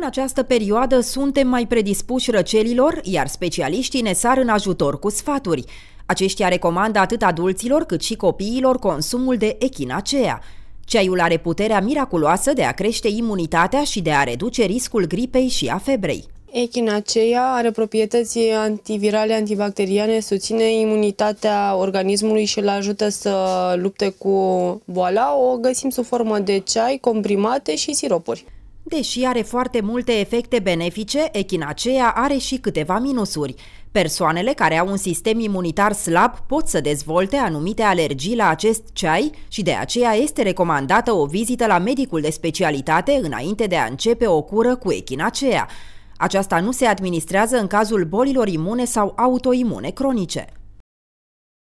În această perioadă suntem mai predispuși răcelilor, iar specialiștii ne sar în ajutor cu sfaturi. Aceștia recomandă atât adulților cât și copiilor consumul de echinacea. Ceaiul are puterea miraculoasă de a crește imunitatea și de a reduce riscul gripei și a febrei. Echinacea are proprietăți antivirale, antibacteriane, susține imunitatea organismului și îl ajută să lupte cu boala. O găsim sub formă de ceai, comprimate și siropuri. Deși are foarte multe efecte benefice, echinacea are și câteva minusuri. Persoanele care au un sistem imunitar slab pot să dezvolte anumite alergii la acest ceai și de aceea este recomandată o vizită la medicul de specialitate înainte de a începe o cură cu echinacea. Aceasta nu se administrează în cazul bolilor imune sau autoimune cronice.